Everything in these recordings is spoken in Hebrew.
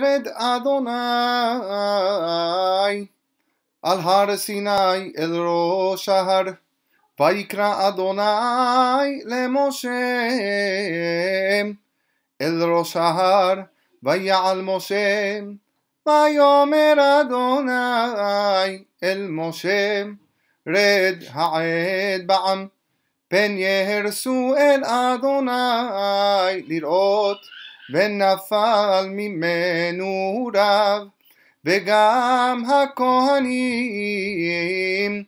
ירד אדוני על הר סיני אל ראש ההר ויקרא אדוני למשה אל ראש ההר ויעל משה ויאמר אדוני אל משה רד העד בעם פן יהרסו אל אדוני לראות ונפל ממנו רב, וגם הכהנים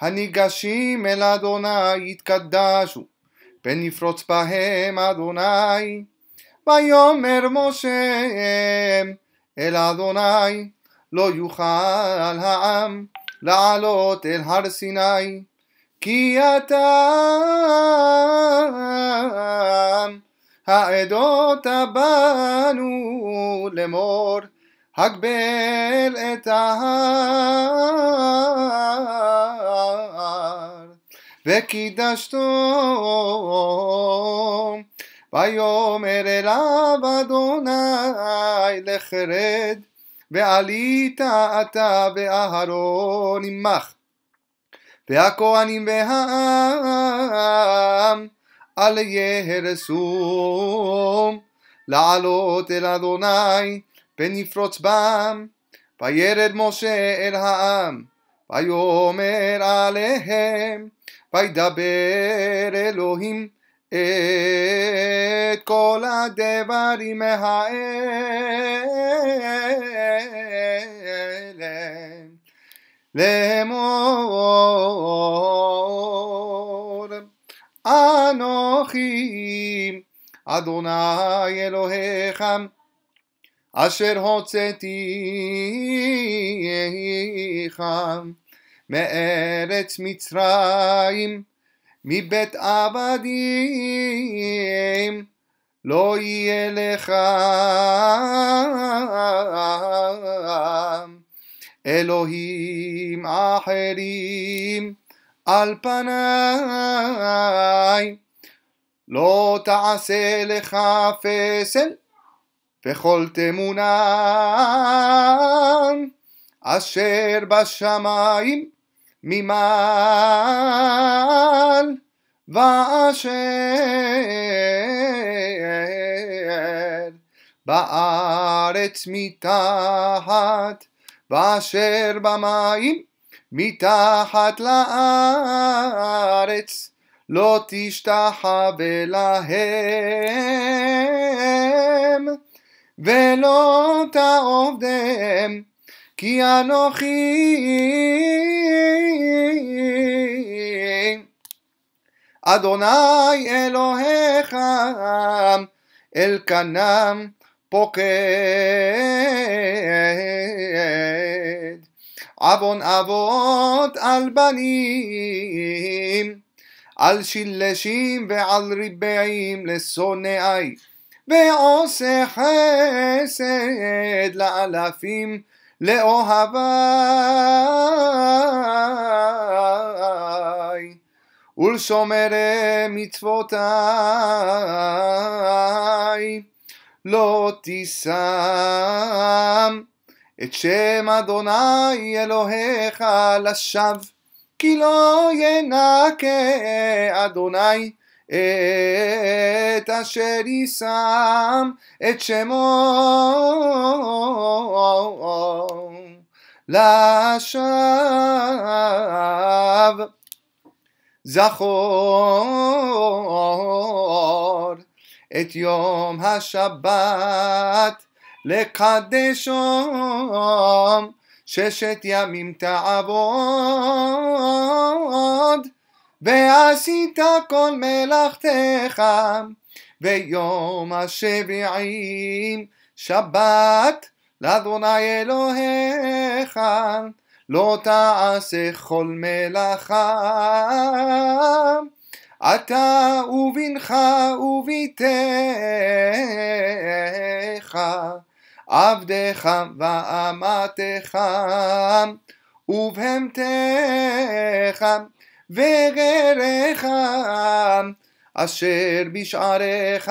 הניגשים אל אדוני התקדשו, פן יפרוץ בהם אדוני. ויאמר משה אל אדוני, לא יוכל העם לעלות אל הר סיני, כי אתה העדות הבנו לאמור הגבל את ההר וקידשתו ויאמר אליו אדוני לחרד ועלית אתה ואהרון עמך והכהנים והעם אל יהרסום, לעלות אל אדוני, פן יפרוץ בם. וירד משה אל העם, ויאמר עליהם, וידבר אלוהים את כל הדברים האלה. לאמור אדוני אלוהיך אשר הוצאתיך מארץ מצרים מבית עבדים לא יהיה לך אלוהים אחרים על פניו לא תעשה לך פסל וכל תמונן אשר בשמיים ממעל ואשר בארץ מתחת ואשר במים מתחת לארץ לא תשתחווה להם, ולא תעובדם, כי אנוכי אדוני אלוהיך אל קנם פוקד עוון אבות על בנים על שלשים ועל ריבעים לשונאי, ועושה חסד לאלפים לאוהביי, ולשומרי מצוותיי, לא תישם את שם אדוני אלוהיך לשווא. כי לא ינקה אדוני את אשר יישם את שמו לשווא זכור את יום השבת לקדשו ששת ימים תעבוד, ועשית כל מלאכתך, ויום השביעים שבת לאדוני אלוהיך, לא תעשה כל מלאכה. אתה ובנך וביתך עבדך ואמתך ובהמתך וגרך אשר בשעריך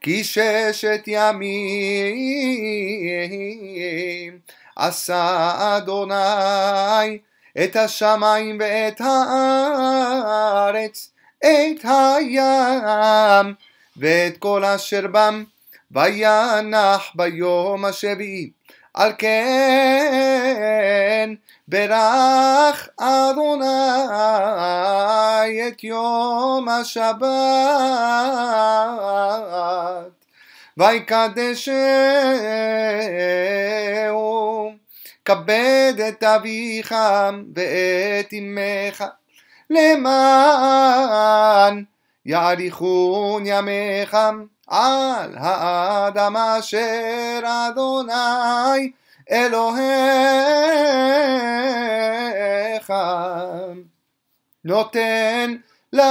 כי ששת ימים עשה אדוני את השמיים ואת הארץ, את הים ואת כל אשר בם וינח ביום השביעי. על כן ברך אדוני את יום השבת ויקדשהו כבד את אביך ואת אמך למען יאריכון ימיך על האדמה אשר אדוני אלוהיך נותן לך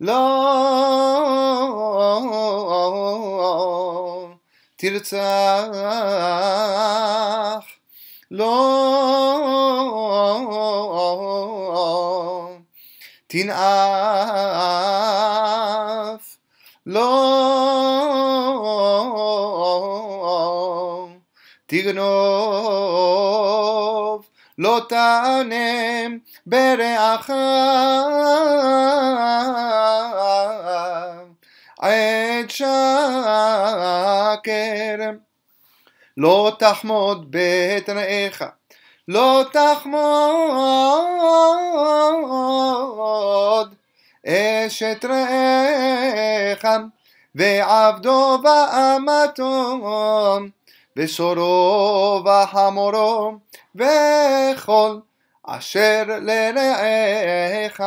לא תרצח לא תנאף לא תגנוב לא תענם ברעך עת שקר לא תחמוד בתנאיך לא תחמוד אשת רעך ועבדו באמתו ושורו וחמורו וכל אשר לרעך